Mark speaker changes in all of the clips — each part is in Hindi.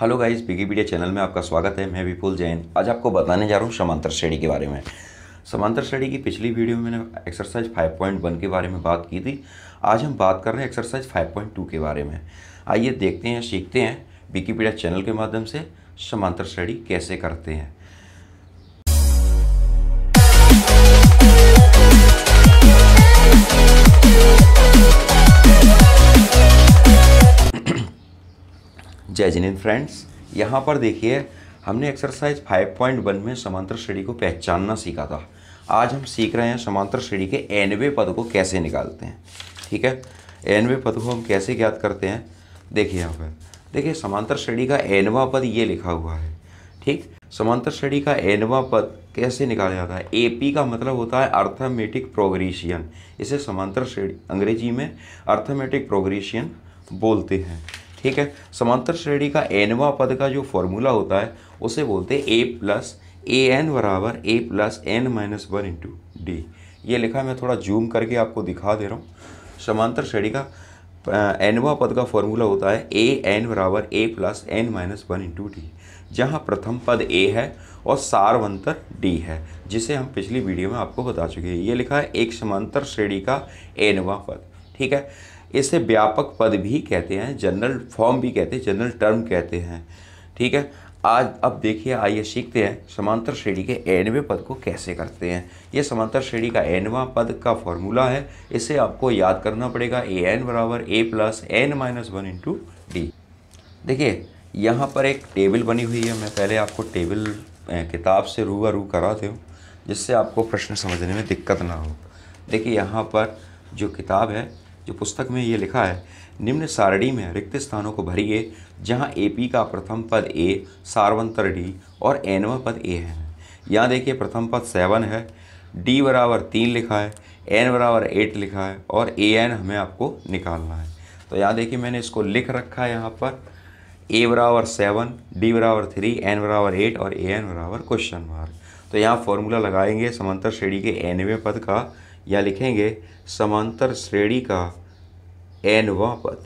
Speaker 1: हेलो गाइस विकीपीडिया चैनल में आपका स्वागत है मैं विपुल जैन आज आपको बताने जा रहा हूँ समांतर श्रेणी के बारे में समांतर श्रेणी की पिछली वीडियो में मैंने एक्सरसाइज 5.1 के बारे में बात की थी आज हम बात कर रहे हैं एक्सरसाइज 5.2 के बारे में आइए देखते हैं सीखते हैं विकीपीडिया चैनल के माध्यम से समांतर श्रेणी कैसे करते हैं जय जिनेन्द्र फ्रेंड्स यहाँ पर देखिए हमने एक्सरसाइज 5.1 में समांतर श्रेणी को पहचानना सीखा था आज हम सीख रहे हैं समांतर श्रेणी के एनवे पद को कैसे निकालते हैं ठीक है एनवे पद को हम कैसे ज्ञात करते हैं देखिए यहाँ पर देखिए समांतर श्रेणी का एनवा पद ये लिखा हुआ है ठीक समांतर श्रेणी का एनवा पद कैसे निकाला जाता है पी का मतलब होता है अर्थमेटिक प्रोग्रेशियन इसे समांतर श्रेणी अंग्रेजी में अर्थमेटिक प्रोग्रेशियन बोलते हैं ठीक है समांतर श्रेणी का एनवा पद का जो फॉर्मूला होता है उसे बोलते हैं ए प्लस ए एन बराबर ए plus N minus one into D ये लिखा मैं थोड़ा जूम करके आपको दिखा दे रहा हूँ समांतर श्रेणी का एनवा पद का फॉर्मूला होता है ए एन बराबर ए plus N minus one into D जहाँ प्रथम पद ए है और सारवंतर डी है जिसे हम पिछली वीडियो में आपको बता चुके हैं ये लिखा है एक समांतर श्रेणी का एनवा पद ठीक है इसे व्यापक पद भी कहते हैं जनरल फॉर्म भी कहते हैं जनरल टर्म कहते हैं ठीक है आज अब देखिए आइए सीखते हैं समांतर श्रेणी के एनवे पद को कैसे करते हैं ये समांतर श्रेणी का एनवा पद का फॉर्मूला है इसे आपको याद करना पड़ेगा ए एन बराबर ए plus N minus one into D देखिए यहाँ पर एक टेबल बनी हुई है मैं पहले आपको टेबल किताब से रूबरू कराते हूँ जिससे आपको प्रश्न समझने में दिक्कत ना हो देखिए यहाँ पर जो किताब है जो पुस्तक में ये लिखा है निम्न सारणी में रिक्त स्थानों को भरिए जहाँ ए पी का प्रथम पद ए सार्वंतर डी और एनवा पद ए है यहाँ देखिए प्रथम पद सेवन है डी बराबर तीन लिखा है एन बराबर एट लिखा है और ए एन हमें आपको निकालना है तो यहाँ देखिए मैंने इसको लिख रखा है यहाँ पर ए बराबर सेवन डी बराबर थ्री एन बराबर एट और ए एन बराबर क्वेश्चन मार्क तो यहाँ फॉर्मूला लगाएंगे समांतर श्रेणी के एनवे पद का या लिखेंगे समांतर श्रेणी का एनवा पद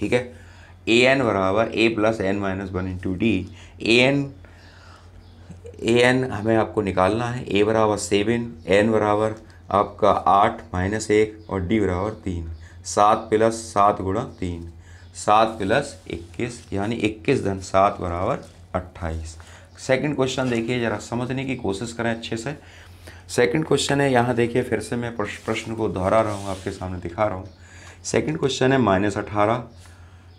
Speaker 1: ठीक है ए एन बराबर ए plus N minus one into D A N A N हमें आपको निकालना है ए बराबर सेवन एन बराबर आपका आठ माइनस एक और डी बराबर तीन सात प्लस सात गुणा तीन सात प्लस इक्कीस यानी इक्कीस धन सात बराबर अट्ठाईस सेकेंड क्वेश्चन देखिए ज़रा समझने की कोशिश करें अच्छे से सेकंड क्वेश्चन है यहाँ देखिए फिर से मैं प्रश्न को दोहरा रहा हूँ आपके सामने दिखा रहा हूँ सेकंड क्वेश्चन है माइनस अठारह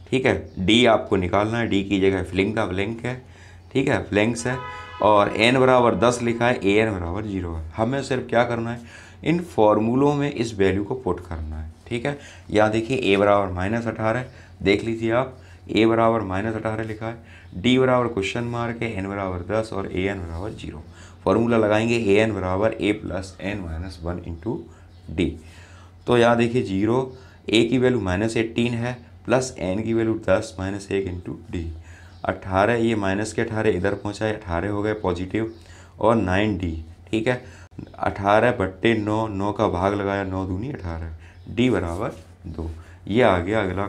Speaker 1: ठीक है डी आपको निकालना है डी की जगह फ्लिंग का फ्लैंक है ठीक है फ्लैंक्स है और एन बराबर दस लिखा है ए एन बराबर जीरो है हमें सिर्फ क्या करना है इन फॉर्मूलों में इस वैल्यू को पुट करना है ठीक है यहाँ देखिए ए बराबर माइनस अठारह देख लीजिए आप ए बराबर माइनस अठारह लिखा है डी बराबर क्वेश्चन मार्क है एन बराबर दस और ए एन बराबर जीरो फॉर्मूला लगाएंगे ए एन बराबर ए plus N minus one into D तो यहाँ देखिए जीरो ए की वैल्यू माइनस एट्टीन है प्लस एन की वैल्यू दस माइनस एक इंटू डी अट्ठारह ये माइनस के अठारह इधर पहुँचाए अठारह हो गए पॉजिटिव और नाइन डी ठीक है अठारह बट्टे नौ नौ का भाग लगाया नौ दूनी अठारह डी बराबर दो ये आ गया अगला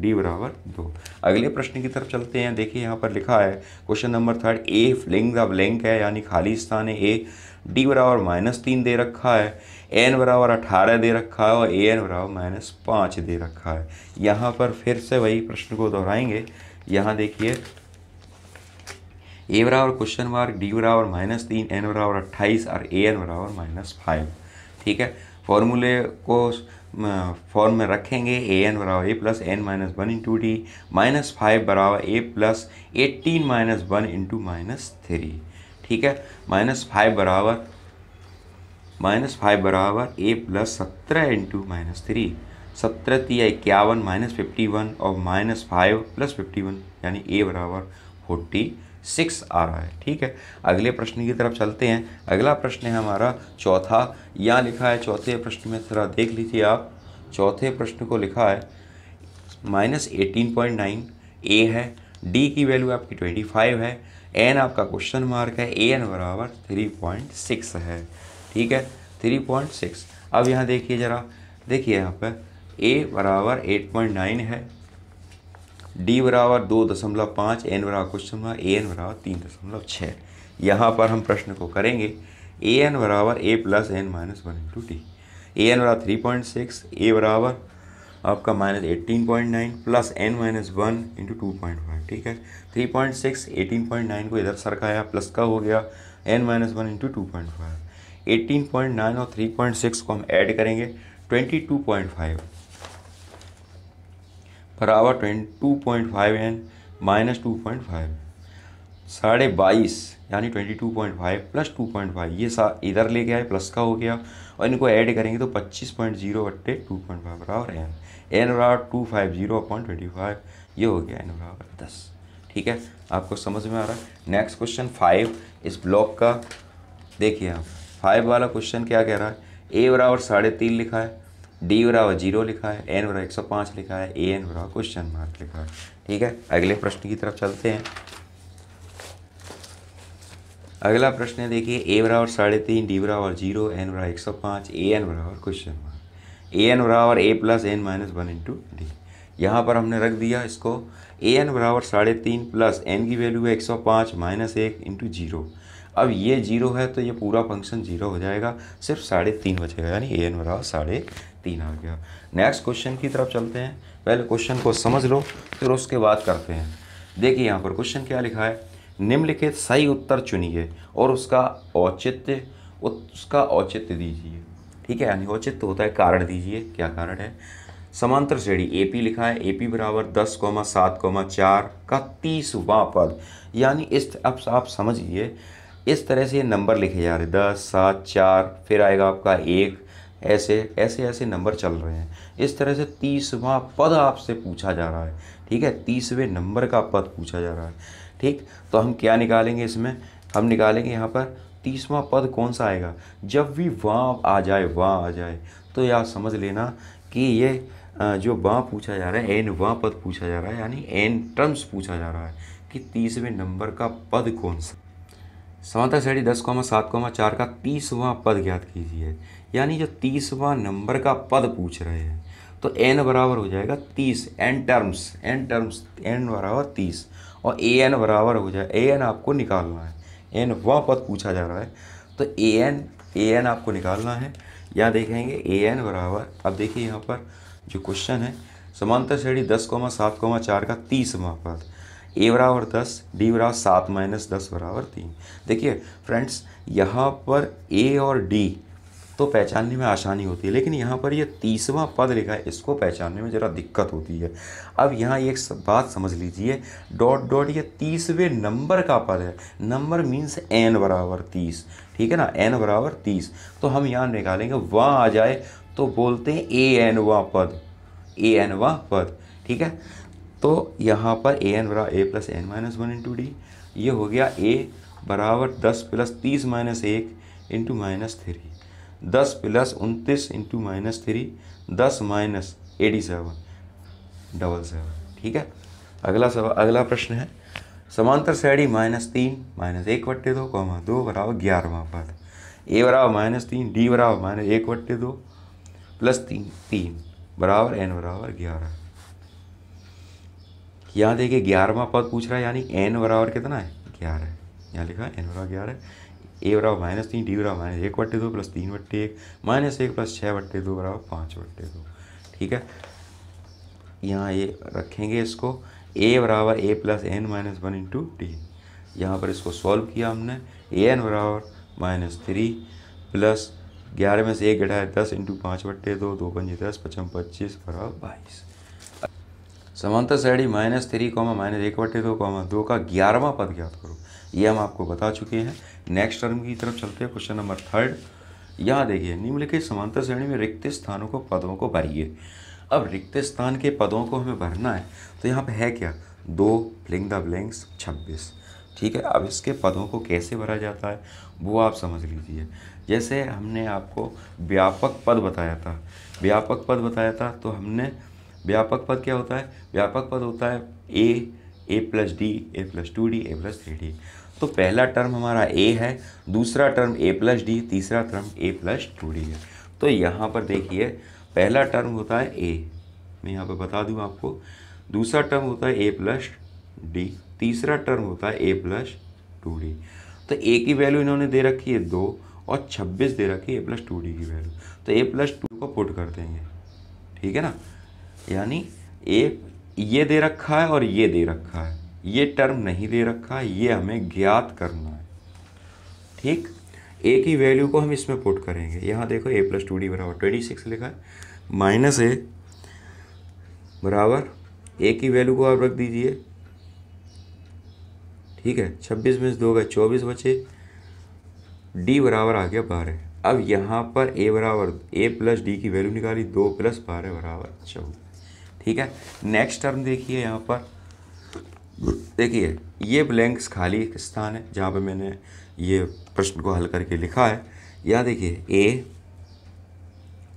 Speaker 1: डी बराबर दो अगले प्रश्न की तरफ चलते हैं देखिए यहाँ पर लिखा है question number third A filling the blank है यानी खाली स्थान है ए डी बराबर माइनस तीन दे रखा है एन बराबर अठारह दे रखा है और ए एन बराबर माइनस पाँच दे रखा है यहाँ पर फिर से वही प्रश्न को दोहराएंगे यहाँ देखिए ए बराबर क्वेश्चन मार्क डी बराबर माइनस तीन एन बराबर अट्ठाईस और ए एन बराबर माइनस फाइव ठीक है फॉर्मूले को फॉर्म में रखेंगे ए एन बराबर ए plus N minus one into D minus five बराबर ए plus eighteen minus one into minus three ठीक है माइनस फाइव बराबर माइनस फाइव बराबर ए प्लस सत्रह इंटू माइनस थ्री सत्रह तिया इक्यावन माइनस फिफ्टी वन और minus five plus fifty one यानी ए बराबर फोर्टी सिक्स आ रहा है ठीक है अगले प्रश्न की तरफ चलते हैं अगला प्रश्न है हमारा चौथा यहाँ लिखा है चौथे प्रश्न में थोड़ा देख लीजिए आप चौथे प्रश्न को लिखा है minus eighteen point nine A है डी की वैल्यू आपकी ट्वेंटी फाइव है एन आपका क्वेश्चन मार्क है ए एन बराबर थ्री पॉइंट सिक्स है ठीक है थ्री पॉइंट सिक्स अब यहाँ देखिए ज़रा देखिए यहाँ पर ए बराबर एट पॉइंट नाइन है डी बराबर दो दशमलव पाँच एन बराबर क्वेश्चन हुआ ए एन बराबर तीन दशमलव छः यहाँ पर हम प्रश्न को करेंगे ए एन बराबर ए plus N minus one into D A N बराबर थ्री पॉइंट सिक्स ए बराबर आपका minus eighteen point nine plus N minus one into two point five ठीक है three point six eighteen point nine को इधर सरकाया प्लस का हो गया N minus one into two point five eighteen point nine और थ्री पॉइंट सिक्स को हम ऐड करेंगे ट्वेंटी टू पॉइंट फाइव बराबर ट्वेंटू two point five N minus two point five साढ़े बाईस यानी twenty two point five plus two point five ये सा इधर लेके आए प्लस का हो गया और इनको ऐड करेंगे तो पच्चीस पॉइंट जीरो बट्टे टू पॉइंट फाइव बराबर एन एन बराबर two five zero point twenty five ये हो गया एन बराबर दस ठीक है आपको समझ में आ रहा है नेक्स्ट क्वेश्चन फाइव इस ब्लॉक का देखिए आप फाइव वाला क्वेश्चन क्या कह रहा है ए बराबर साढ़े तीन लिखा है डी बराबर जीरो लिखा है एन बराबर एक सौ पाँच लिखा है ए एन बराबर क्वेश्चन मार्क लिखा है ठीक है अगले प्रश्न की तरफ चलते हैं अगला प्रश्न है देखिए ए बराबर साढ़े तीन डी बराबर जीरो एन बराबर एक सौ पाँच ए एन बराबर क्वेश्चन मार्क ए एन बराबर ए plus N minus one into D यहाँ पर हमने रख दिया इसको ए एन बराबर साढ़े तीन प्लस एन की वैल्यू है एक सौ पाँच माइनस एक इंटू जीरो अब ये जीरो है तो ये पूरा फंक्शन जीरो हो जाएगा सिर्फ साढ़े तीन बचेगा यानी ए एन बराबर साढ़े तीन आ गया नेक्स्ट क्वेश्चन की तरफ चलते हैं पहले क्वेश्चन को समझ लो फिर उसके बाद करते हैं देखिए यहाँ पर क्वेश्चन क्या लिखा है निम्नलिखित सही उत्तर चुनिए और उसका औचित्य उसका औचित्य दीजिए ठीक है यानी औचित्य होता है कारण दीजिए क्या कारण है समांतर श्रेणी ए पी लिखा है ए पी बराबर दस कोमा सात कोमा चार का तीसवा पद यानी इस अब आप समझिए इस तरह से ये नंबर लिखे जा रहे दस सात चार फिर आएगा आपका एक ऐसे ऐसे ऐसे नंबर चल रहे हैं इस तरह से तीसवा पद आपसे पूछा जा रहा है ठीक है तीसवें नंबर का पद पूछा जा रहा है ठीक तो हम क्या निकालेंगे इसमें हम निकालेंगे यहाँ पर तीसवा पद कौन सा आएगा जब भी वाँ आ जाए वहाँ आ जाए तो यह समझ लेना कि ये जो वाँ पूछा जा रहा है एन वहाँ पद पूछा जा रहा है यानी एन टर्म्स पूछा जा रहा है कि तीसवें नंबर का पद कौन सा समांतर श्रेणी दस कौमा सात कौमा चार का तीसवां पद ज्ञात कीजिए यानी जो तीसवां नंबर का पद पूछ रहे हैं तो एन बराबर हो जाएगा तीस N terms N terms N बराबर तीस और ए एन बराबर हो जाए ए एन आपको निकालना है एन वह पद पूछा जा रहा है तो ए एन ए एन आपको निकालना है या देखेंगे ए एन बराबर अब देखिए यहाँ पर जो क्वेश्चन है समांतर श्रेणी दस कौमा सात कौमा चार का तीसवा पद ए बराबर दस डी बराबर सात माइनस दस बराबर तीन देखिए फ्रेंड्स यहाँ पर ए और डी तो पहचानने में आसानी होती है लेकिन यहाँ पर ये यह तीसवा पद लिखा है इसको पहचानने में ज़रा दिक्कत होती है अब यहाँ एक बात समझ लीजिए डॉट डॉट ये तीसवें नंबर का पद है नंबर मीन्स एन बराबर तीस ठीक है ना एन बराबर तीस तो हम यहाँ निकालेंगे वहाँ आ जाए तो बोलते हैं ए एन वा पद ए एन वा पद ठीक है तो यहाँ पर ए एन बराबर ए plus N minus one into D ये हो गया ए बराबर दस प्लस तीस माइनस एक इंटू माइनस थ्री दस प्लस उनतीस इंटू माइनस थ्री दस minus eighty seven double seven ठीक है अगला सवाल अगला प्रश्न है समांतर श्रेणी माइनस तीन माइनस एक बट्टे दो कौमा दो बराबर ग्यारहवा पद ए बराबर माइनस तीन डी बराबर माइनस एक बट्टे दो प्लस तीन तीन बराबर एन बराबर ग्यारह यहाँ देखिए ग्यारहवा पद पूछ रहा है यानी एन बराबर कितना है ग्यारह है यहाँ लिखा है एन बराबर ग्यारह ए बराबर माइनस तीन डी बराबर माइनस एक बट्टे दो प्लस तीन बट्टे एक माइनस एक प्लस छः बट्टे दो बराबर पाँच बट्टे दो ठीक है यहाँ ये रखेंगे इसको ए बराबर ए plus N minus one into D यहाँ पर इसको सॉल्व किया हमने ए एन बराबर माइनस थ्री प्लस ग्यारह में से एक घटाया दस इंटू पाँच बट्टे दो दो पंजे दस पचम पच्चीस बराबर बाईस समांतर श्रेणी माइनस थ्री कॉमा माइनस एक बटे दो कॉमा दो का ग्यारहवा पद ज्ञात करो ये हम आपको बता चुके हैं नेक्स्ट टर्म की तरफ चलते हैं क्वेश्चन नंबर थर्ड यहाँ देखिए निम्नलिखित समांतर श्रेणी में रिक्त स्थानों को पदों को भरिए अब रिक्त स्थान के पदों को हमें भरना है तो यहाँ पर है क्या दो फ्लिंग द ब्लैंक्स छब्बीस ठीक है अब इसके पदों को कैसे भरा जाता है वो आप समझ लीजिए जैसे हमने आपको व्यापक पद बताया था व्यापक पद बताया था तो हमने व्यापक पद क्या होता है व्यापक पद होता है A A plus D A plus two D A plus three D तो पहला टर्म हमारा ए है दूसरा टर्म ए प्लस डी तीसरा टर्म ए प्लस टू डी है तो यहाँ पर देखिए पहला टर्म होता है ए मैं यहाँ पर बता दूँ आपको दूसरा टर्म होता है ए प्लस डी तीसरा टर्म होता है ए प्लस टू डी तो ए की वैल्यू इन्होंने दे रखी है दो और छब्बीस दे रखी है ए प्लस टू डी की वैल्यू तो ए प्लस टू को पुट कर देंगे ठीक है ना यानी एक ये दे रखा है और ये दे रखा है ये टर्म नहीं दे रखा है ये हमें ज्ञात करना है ठीक ए की वैल्यू को हम इसमें पुट करेंगे यहाँ देखो ए प्लस टू डी बराबर ट्वेंटी सिक्स लिखा है माइनस ए बराबर ए की वैल्यू को आप रख दीजिए ठीक है छब्बीस में से दो गए चौबीस बचे डी बराबर आ गया बारह अब यहाँ पर ए बराबर ए प्लस डी की वैल्यू निकाली दो प्लस बारह बराबर चौदह ठीक है नेक्स्ट टर्म देखिए यहाँ पर देखिए ये ब्लैंक्स खाली एक स्थान है जहाँ पे मैंने ये प्रश्न को हल करके लिखा है यहाँ देखिए a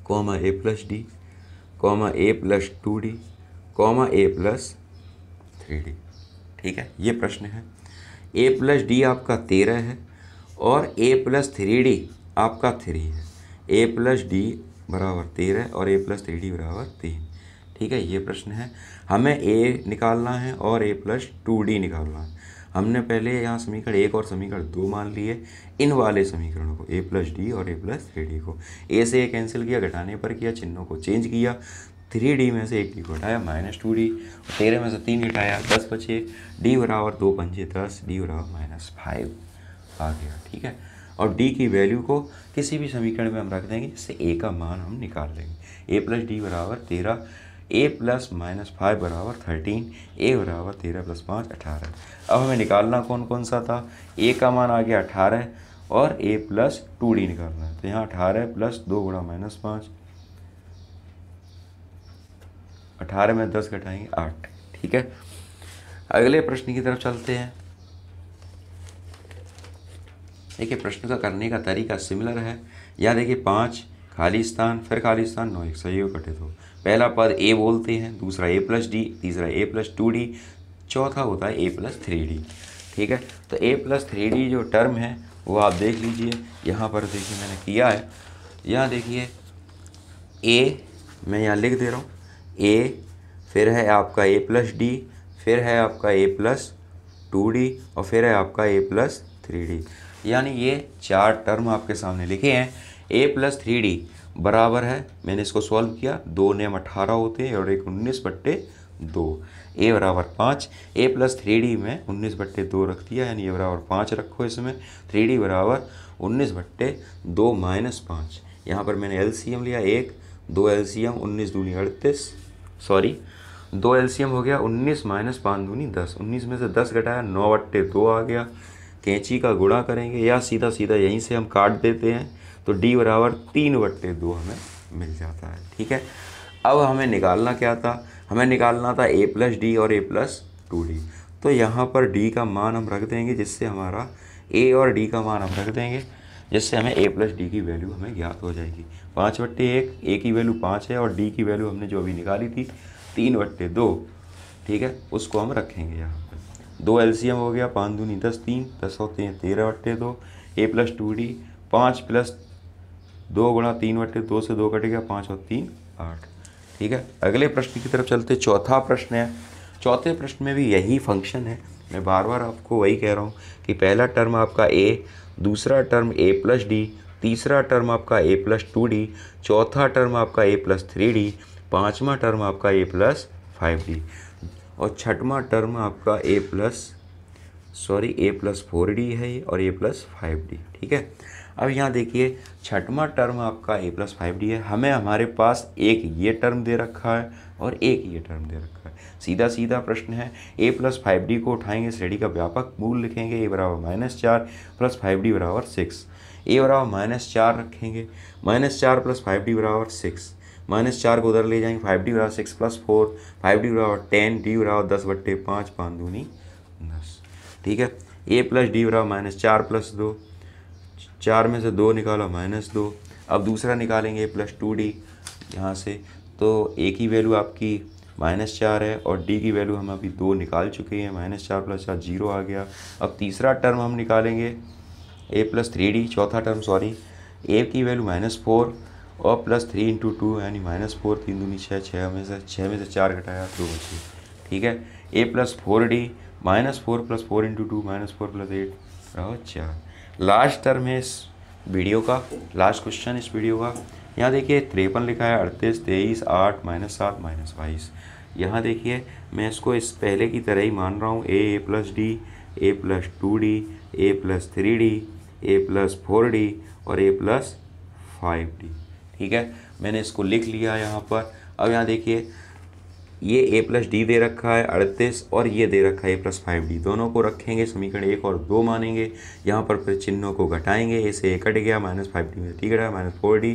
Speaker 1: comma a plus d comma a plus two d comma a plus three d ठीक है ये प्रश्न है ए प्लस डी आपका तेरह है और ए प्लस थ्री डी आपका थ्री है ए प्लस डी बराबर तेरह और ए प्लस थ्री डी बराबर तीन ठीक है ये प्रश्न है हमें ए निकालना है और ए प्लस टू डी निकालना है हमने पहले यहाँ समीकरण एक और समीकरण दो मान लिए इन वाले समीकरणों को ए प्लस डी और ए प्लस थ्री डी को ए से ए कैंसिल किया घटाने पर किया चिन्हों को चेंज किया थ्री डी में से एक डी को हटाया माइनस टू डी तेरह में से तीन घटाया दस बचे डी बराबर दो पंजे दस डी बराबर माइनस फाइव आ गया ठीक है और डी की वैल्यू को किसी भी समीकरण में हम रख देंगे जिससे ए का मान हम निकाल लेंगे ए प्लस डी बराबर तेरह ए प्लस माइनस फाइव बराबर थर्टीन ए बराबर तेरह प्लस पाँच अठारह अब हमें निकालना कौन कौन सा था ए का मान आ गया अठारह और ए प्लस टू डी निकालना है तो यहाँ अठारह प्लस दो गुणा माइनस पाँच अठारह में दस घटाएंगे आठ ठीक है अगले प्रश्न की तरफ चलते हैं देखिए प्रश्न का करने का तरीका सिमिलर है या देखिए पाँच खालिस्तान फिर खालिस्तान नौ एक सही घटित हो पहला पद ए बोलते हैं दूसरा ए प्लस डी तीसरा ए प्लस टू डी चौथा होता है ए प्लस थ्री डी ठीक है तो ए प्लस थ्री डी जो टर्म है वो आप देख लीजिए यहाँ पर देखिए मैंने किया है यहाँ देखिए ए मैं यहाँ लिख दे रहा हूँ ए फिर है आपका ए प्लस डी फिर है आपका ए प्लस टू डी और फिर है आपका ए प्लस थ्री डी यानी ये चार टर्म आपके सामने लिखे हैं ए प्लस थ्री डी बराबर है मैंने इसको सॉल्व किया दो नेम अठारह होते हैं और एक उन्नीस बट्टे दो ए बराबर पाँच ए प्लस थ्री डी में उन्नीस बट्टे दो रख दिया यानी ए बराबर पाँच रखो इसमें थ्री डी बराबर उन्नीस बट्टे दो माइनस पाँच यहाँ पर मैंने एल सी एम लिया एक दो एल सी एम उन्नीस दूनी अड़तीस सॉरी दो एल सी एम हो गया उन्नीस माइनस पाँच दूनी दस उन्नीस में से दस घटाया नौ बट्टे दो आ गया कैंची का गुणा करेंगे या सीधा सीधा यहीं से हम काट देते हैं तो डी बराबर तीन बट्टे दो हमें मिल जाता है ठीक है अब हमें निकालना क्या था हमें निकालना था ए प्लस डी और ए प्लस टू डी तो यहाँ पर डी का मान हम रख देंगे जिससे हमारा ए और डी का मान हम रख देंगे जिससे हमें ए प्लस डी की वैल्यू हमें ज्ञात हो जाएगी पाँच बट्टे एक ए की वैल्यू पाँच है और डी की वैल्यू हमने जो अभी निकाली थी तीन बट्टे दो ठीक है उसको हम रखेंगे यहाँ पर दो एल हो गया पाँच दूनी दस तीन दस और तीन तेरह बट्टे दो ए प्लस टू डी पाँच प्लस दो गुणा तीन बटे दो से दो कटेगा पाँच और तीन आठ ठीक है अगले प्रश्न की तरफ चलते चौथा प्रश्न है चौथे प्रश्न में भी यही फंक्शन है मैं बार बार आपको वही कह रहा हूँ कि पहला टर्म आपका ए दूसरा टर्म ए प्लस डी तीसरा टर्म आपका ए प्लस टू डी चौथा टर्म आपका ए प्लस थ्री डी पाँचवा टर्म आपका ए प्लस फाइव डी और छठवा टर्म आपका a plus sorry a plus four d है और ए प्लस फाइव डी ठीक है अब यहाँ देखिए छठवा टर्म आपका ए प्लस फाइव डी है हमें हमारे पास एक ये टर्म दे रखा है और एक ये टर्म दे रखा है सीधा सीधा प्रश्न है ए प्लस फाइव डी को उठाएंगे श्रेणी का व्यापक मूल लिखेंगे ए बराबर माइनस चार प्लस फाइव डी बराबर सिक्स ए बराबर माइनस चार रखेंगे माइनस चार प्लस फाइव डी बराबर सिक्स माइनस चार को उधर ले जाएंगे फाइव डी बराबर six plus four five d बराबर टेन डी बराबर दस बट्टे पाँच पाँच दूनी दस ठीक है ए प्लस डी बराबर माइनस चार प्लस दो चार में से दो निकाला माइनस दो अब दूसरा निकालेंगे प्लस टू डी यहाँ से तो ए की वैल्यू आपकी माइनस चार है और डी की वैल्यू हम अभी दो निकाल चुके हैं माइनस चार प्लस चार जीरो आ गया अब तीसरा टर्म हम निकालेंगे ए प्लस थ्री डी चौथा टर्म सॉरी ए की वैल्यू माइनस फोर और प्लस थ्री इंटू टू यानी माइनस फोर तीन दूनी छः छः में से छः में से चार घटाया दो बचे ठीक है ए plus four d minus four plus four into two minus four plus eight रहो चार लास्ट टर्म है इस वीडियो का लास्ट क्वेश्चन इस वीडियो का यहाँ देखिए तिरपन लिखा है अड़तीस तेईस आठ माइनस सात माइनस बाईस यहाँ देखिए मैं इसको इस पहले की तरह ही मान रहा हूँ a A plus D A plus two D A plus three d A plus four d और ए प्लस फाइव डी ठीक है मैंने इसको लिख लिया यहाँ पर अब यहाँ देखिए ये ए प्लस डी दे रखा है अड़तीस और ये दे रखा है ए प्लस फाइव डी दोनों को रखेंगे समीकरण एक और दो मानेंगे यहाँ पर फिर चिन्हों को घटाएंगे ए से ए कट गया माइनस फाइव डी में टी कटा माइनस फोर डी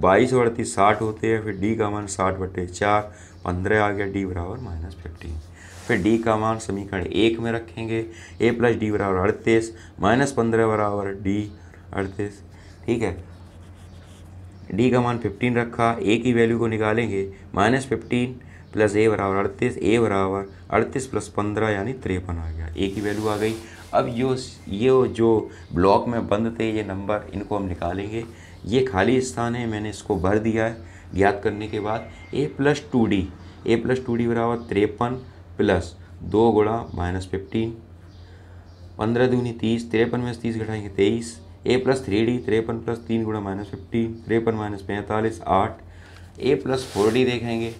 Speaker 1: बाईस और अड़तीस साठ होते हैं फिर डी का मान साठ बटे चार पंद्रह आ गया डी बराबर माइनस फिफ्टीन फिर डी का मान समीकरण एक में रखेंगे ए प्लस डी बराबर अड़तीस माइनस पंद्रह बराबर डी अड़तीस ठीक है डी का मान फिफ्टीन रखा ए की वैल्यू को निकालेंगे माइनस फिफ्टीन प्लस ए बराबर अड़तीस ए बराबर अड़तीस प्लस पंद्रह यानी तिरपन आ गया ए की वैल्यू आ गई अब यो ये जो ब्लॉक में बंद थे ये नंबर इनको हम निकालेंगे ये खाली स्थान है मैंने इसको भर दिया है ज्ञात करने के बाद a plus two D A plus two d बराबर तिरपन प्लस दो गुणा माइनस फिफ्टीन पंद्रह दूनी तीस तिरपन में तीस घटाएंगे तेईस ए प्लस थ्री डी तिरपन प्लस तीन गुणा माइनस फिफ्टीन तिरपन माइनस पैंतालीस आठ ए प्लस फोर डी देखेंगे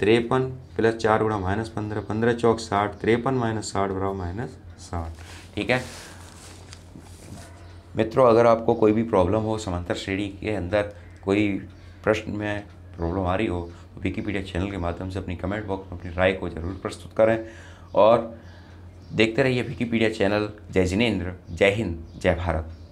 Speaker 1: त्रेपन प्लस चार गुणा माइनस पंद्रह पंद्रह चौक साठ त्रेपन माइनस साठ बढ़ाओ माइनस साठ ठीक है मित्रों अगर आपको कोई भी प्रॉब्लम हो समांतर श्रेणी के अंदर कोई प्रश्न में प्रॉब्लम आ रही हो तो विकीपीडिया चैनल के माध्यम से अपनी कमेंट बॉक्स में अपनी राय को जरूर प्रस्तुत करें और देखते रहिए विकीपीडिया चैनल जय जिनेन्द्र जय हिंद जय भारत